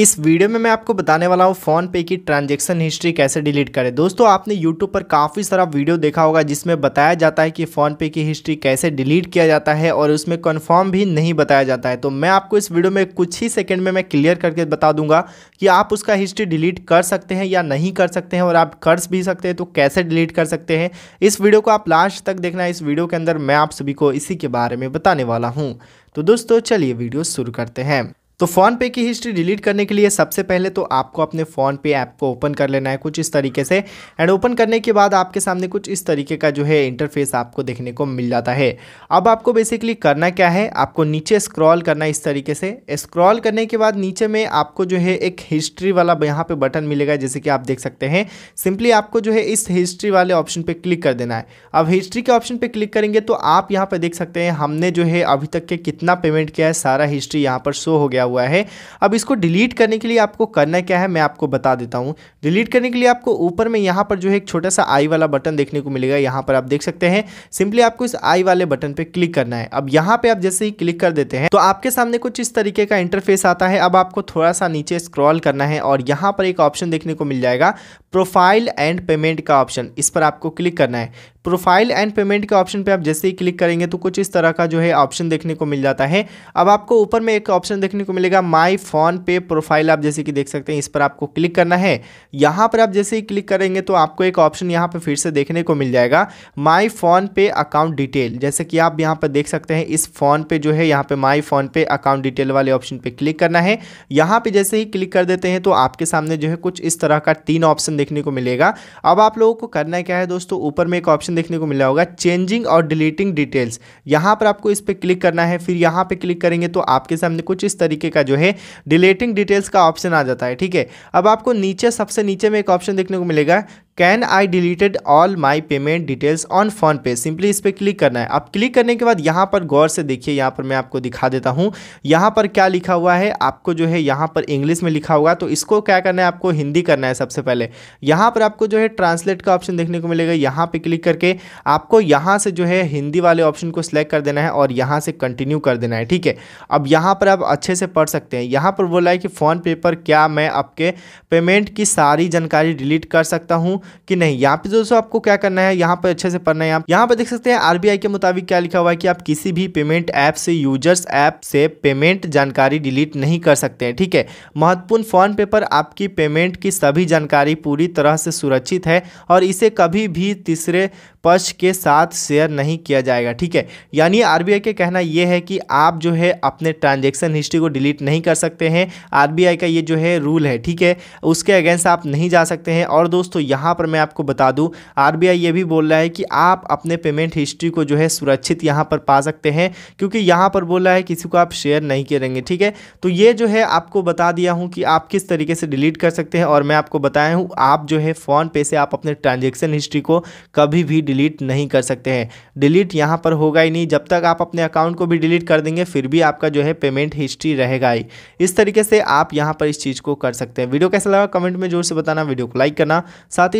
इस वीडियो में मैं आपको बताने वाला हूँ फ़ोन पे की ट्रांजैक्शन हिस्ट्री कैसे डिलीट करें दोस्तों आपने यूट्यूब पर काफ़ी सारा वीडियो देखा होगा जिसमें बताया जाता है कि फ़ोन पे की हिस्ट्री कैसे डिलीट किया जाता है और उसमें कन्फर्म भी नहीं बताया जाता है तो मैं आपको इस वीडियो में कुछ ही सेकेंड में मैं क्लियर करके बता दूंगा कि आप उसका हिस्ट्री डिलीट कर सकते हैं या नहीं कर सकते हैं और आप कर भी सकते हैं तो कैसे डिलीट कर सकते हैं इस वीडियो को आप लास्ट तक देखना इस वीडियो के अंदर मैं आप सभी को इसी के बारे में बताने वाला हूँ तो दोस्तों चलिए वीडियो शुरू करते हैं तो फ़ोनपे की हिस्ट्री डिलीट करने के लिए सबसे पहले तो आपको अपने फ़ोनपे ऐप को ओपन कर लेना है कुछ इस तरीके से एंड ओपन करने के बाद आपके सामने कुछ इस तरीके का जो है इंटरफेस आपको देखने को मिल जाता है अब आपको बेसिकली करना क्या है आपको नीचे स्क्रॉल करना इस तरीके से स्क्रॉल करने के बाद नीचे में आपको जो है एक हिस्ट्री वाला यहाँ पर बटन मिलेगा जैसे कि आप देख सकते हैं सिंपली आपको जो है इस हिस्ट्री वाले ऑप्शन पर क्लिक कर देना है अब हिस्ट्री के ऑप्शन पर क्लिक करेंगे तो आप यहाँ पर देख सकते हैं हमने जो है अभी तक के कितना पेमेंट किया है सारा हिस्ट्री यहाँ पर शो हो गया हुआ है अब इसको डिलीट करने के लिए आपको करना क्या है मैं आपको बता देता हूँ डिलीट करने के लिए आपको ऊपर में यहाँ पर जो है एक छोटा सा आई वाला बटन देखने को मिलेगा यहाँ पर आप देख सकते हैं सिंपली आपको इस आई वाले बटन पर क्लिक करना है अब यहाँ पर आप जैसे ही क्लिक कर देते हैं तो आपके सामने कुछ इस तरीके का इंटरफेस आता है अब आपको थोड़ा सा नीचे स्क्रॉल करना है और यहाँ पर एक ऑप्शन देखने को मिल जाएगा प्रोफाइल एंड पेमेंट का ऑप्शन इस पर आपको क्लिक करना है प्रोफाइल एंड पेमेंट के ऑप्शन पे आप जैसे ही क्लिक करेंगे तो कुछ इस तरह का जो है ऑप्शन देखने को मिल जाता है अब आपको ऊपर में एक ऑप्शन देखने को मिलेगा माई फोन पे प्रोफाइल आप जैसे कि देख सकते हैं इस पर आपको क्लिक करना है यहाँ पर आप जैसे ही क्लिक करेंगे तो आपको एक ऑप्शन यहाँ पर फिर से देखने को मिल जाएगा my PhonePe account detail जैसे कि आप यहाँ पर देख सकते हैं इस फोन पे जो है यहाँ पर my PhonePe account detail वाले ऑप्शन पर क्लिक करना है यहाँ पर जैसे ही क्लिक कर देते हैं तो आपके सामने जो है कुछ इस तरह का तीन ऑप्शन देखने को मिलेगा अब आप लोगों को करना क्या है दोस्तों ऊपर में एक ऑप्शन ऑप्शन देखने को मिला होगा चेंजिंग और डिलीटिंग डिटेल्स यहां पर आपको इस पर क्लिक करना है फिर यहां पर क्लिक करेंगे तो आपके सामने कुछ इस तरीके का जो है डिलीटिंग डिटेल्स का ऑप्शन आ जाता है ठीक है अब आपको नीचे सबसे नीचे में एक ऑप्शन देखने को मिलेगा can I deleted all my payment details on PhonePe simply इस पर क्लिक करना है अब क्लिक करने के बाद यहाँ पर गौर से देखिए यहाँ पर मैं आपको दिखा देता हूँ यहाँ पर क्या लिखा हुआ है आपको जो है यहाँ पर इंग्लिश में लिखा होगा तो इसको क्या करना है आपको हिंदी करना है सबसे पहले यहाँ पर आपको जो है ट्रांसलेट का ऑप्शन देखने को मिलेगा यहाँ पर क्लिक करके आपको यहाँ से जो है हिंदी वाले ऑप्शन को सिलेक्ट कर देना है और यहाँ से कंटिन्यू कर देना है ठीक है अब यहाँ पर आप अच्छे से पढ़ सकते हैं यहाँ पर बोला है कि फ़ोन पे पर क्या मैं आपके पेमेंट की सारी जानकारी डिलीट कर सकता हूँ कि नहीं यहाँ पे दोस्तों आपको क्या करना है यहाँ पर अच्छे से पढ़ना है आप यहाँ पर देख सकते हैं आरबीआई के मुताबिक क्या लिखा हुआ है कि आप किसी भी पेमेंट ऐप से यूजर्स ऐप से पेमेंट जानकारी डिलीट नहीं कर सकते हैं ठीक है महत्वपूर्ण फोन पे पर आपकी पेमेंट की सभी जानकारी पूरी तरह से सुरक्षित है और इसे कभी भी तीसरे पक्ष के साथ शेयर नहीं किया जाएगा ठीक है यानी आरबीआई का कहना यह है कि आप जो है अपने ट्रांजेक्शन हिस्ट्री को डिलीट नहीं कर सकते हैं आरबीआई का ये जो है रूल है ठीक है उसके अगेंस्ट आप नहीं जा सकते हैं और दोस्तों यहाँ यहाँ पर मैं आपको बता दूँ आर ये भी बोल रहा है कि आप अपने पेमेंट हिस्ट्री को जो है सुरक्षित यहाँ पर पा सकते हैं क्योंकि यहाँ पर बोल रहा है किसी को आप शेयर नहीं करेंगे ठीक है तो ये जो है आपको बता दिया हूँ कि आप किस तरीके से डिलीट कर सकते हैं और मैं आपको बताया हूँ आप जो है फ़ोन पे से आप अपने ट्रांजेक्शन हिस्ट्री को कभी भी डिलीट नहीं कर सकते हैं डिलीट यहाँ पर होगा ही नहीं जब तक आप अपने अकाउंट को भी डिलीट कर देंगे फिर भी आपका जो है पेमेंट हिस्ट्री रहेगा ही इस तरीके से आप यहाँ पर इस चीज़ को कर सकते हैं वीडियो कैसा लगा कमेंट में जोर से बताना वीडियो को लाइक करना साथ ही